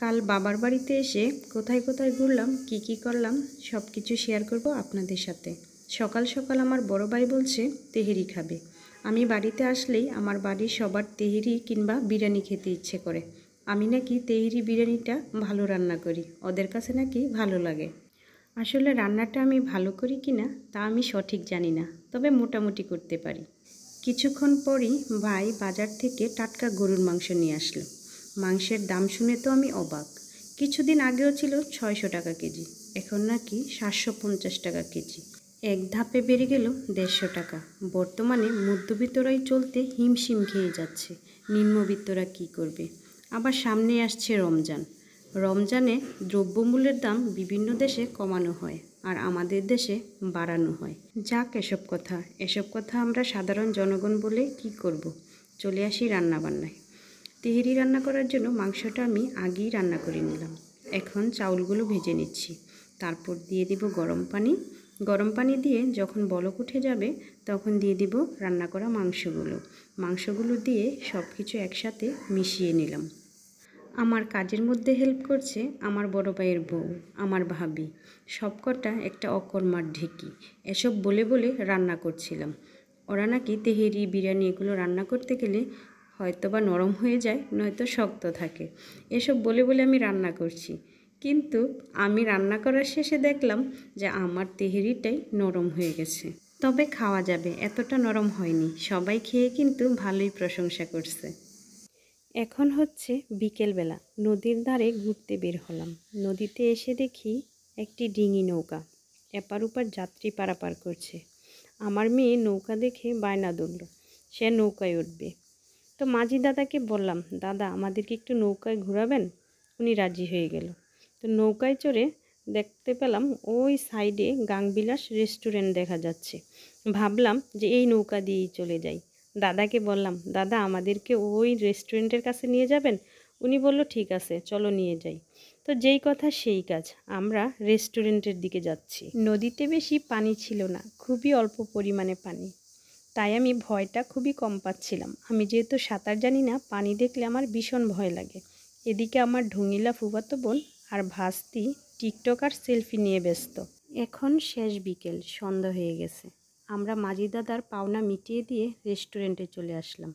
কাল বাবার বাড়িতে এসে কোথায় কোথায় ঘুরলাম কি কি করলাম সব কিছু শেয়ার করব আপনাদের সাথে সকাল সকাল আমার বড় ভাই বলছে তেহেরি খাবে আমি বাড়িতে আসলেই আমার বাড়ির সবার তেহেরি কিংবা বিরিয়ানি খেতে ইচ্ছে করে আমি নাকি তেহেরি বিরিয়ানিটা ভালো রান্না করি ওদের কাছে নাকি ভালো লাগে আসলে রান্নাটা আমি ভালো করি কি না তা আমি সঠিক জানি না তবে মোটামুটি করতে পারি কিছুক্ষণ পরই ভাই বাজার থেকে টাটকা গরুর মাংস নিয়ে আসলো মাংসের দাম শুনে তো আমি অবাক কিছুদিন আগেও ছিল ছয়শো টাকা কেজি এখন নাকি সাতশো পঞ্চাশ টাকা কেজি এক ধাপে বেড়ে গেল দেড়শো টাকা বর্তমানে মধ্যবিত্তরাই চলতে হিমশিম খেয়ে যাচ্ছে নিম্নবিত্তরা কি করবে আবার সামনে আসছে রমজান রমজানে দ্রব্যমূল্যের দাম বিভিন্ন দেশে কমানো হয় আর আমাদের দেশে বাড়ানো হয় যাক এসব কথা এসব কথা আমরা সাধারণ জনগণ বলে কি করব চলে আসি রান্নাবান্নায় তেহেরি রান্না করার জন্য মাংসটা আমি আগেই রান্না করে নিলাম এখন চাউলগুলো ভেজে নিচ্ছি তারপর দিয়ে দিব গরম পানি গরম পানি দিয়ে যখন বলক উঠে যাবে তখন দিয়ে দিব রান্না করা মাংসগুলো মাংসগুলো দিয়ে সব কিছু একসাথে মিশিয়ে নিলাম আমার কাজের মধ্যে হেল্প করছে আমার বড় ভাইয়ের বউ আমার ভাবি সবকটা একটা অকর্মার ঢেকি এসব বলে বলে রান্না করছিলাম ওরা নাকি তেহেরি বিরিয়ানি এগুলো রান্না করতে গেলে হয়তো বা নরম হয়ে যায় নয়তো শক্ত থাকে এসব বলে বলে আমি রান্না করছি কিন্তু আমি রান্না করার শেষে দেখলাম যে আমার তেহেরিটাই নরম হয়ে গেছে তবে খাওয়া যাবে এতটা নরম হয়নি সবাই খেয়ে কিন্তু ভালোই প্রশংসা করছে এখন হচ্ছে বিকেলবেলা নদীর ধারে ঘুরতে বের হলাম নদীতে এসে দেখি একটি ডিঙি নৌকা এপার ওপার যাত্রী পারাপার করছে আমার মেয়ে নৌকা দেখে বায়না দৌড়ল সে নৌকায় উঠবে তো মাঝি দাদাকে বললাম দাদা আমাদেরকে একটু নৌকায় ঘুরাবেন উনি রাজি হয়ে গেল তো নৌকায় চড়ে দেখতে পেলাম ওই সাইডে গাংবিলাস রেস্টুরেন্ট দেখা যাচ্ছে ভাবলাম যে এই নৌকা দিয়েই চলে যাই দাদাকে বললাম দাদা আমাদেরকে ওই রেস্টুরেন্টের কাছে নিয়ে যাবেন উনি বলল ঠিক আছে চলো নিয়ে যাই তো যেই কথা সেই কাজ আমরা রেস্টুরেন্টের দিকে যাচ্ছি নদীতে বেশি পানি ছিল না খুবই অল্প পরিমাণে পানি তাই আমি ভয়টা খুবই কম পাচ্ছিলাম আমি যেহেতু সাঁতার জানি না পানি দেখলে আমার ভীষণ ভয় লাগে এদিকে আমার ঢুঙিলা ফুবাতো বোন আর ভাস্তি টিকটক আর সেলফি নিয়ে ব্যস্ত এখন শেষ বিকেল সন্ধ্যা হয়ে গেছে আমরা মাঝি দাদার পাওনা মিটিয়ে দিয়ে রেস্টুরেন্টে চলে আসলাম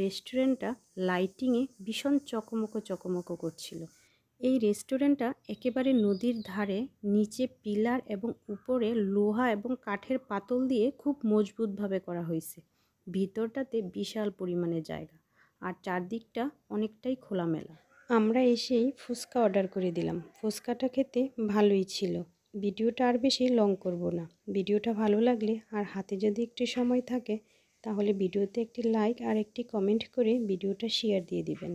রেস্টুরেন্টটা লাইটিংয়ে ভীষণ চকমকো চকমকো করছিল এই রেস্টুরেন্টটা একেবারে নদীর ধারে নিচে পিলার এবং উপরে লোহা এবং কাঠের পাতল দিয়ে খুব মজবুতভাবে করা হয়েছে ভিতরটাতে বিশাল পরিমাণে জায়গা আর চারদিকটা অনেকটাই খোলামেলা আমরা এসেই ফুচকা অর্ডার করে দিলাম ফুচকাটা খেতে ভালোই ছিল ভিডিওটা আর বেশি লং করব না ভিডিওটা ভালো লাগলে আর হাতে যদি একটু সময় থাকে তাহলে ভিডিওতে একটি লাইক আর একটি কমেন্ট করে ভিডিওটা শেয়ার দিয়ে দিবেন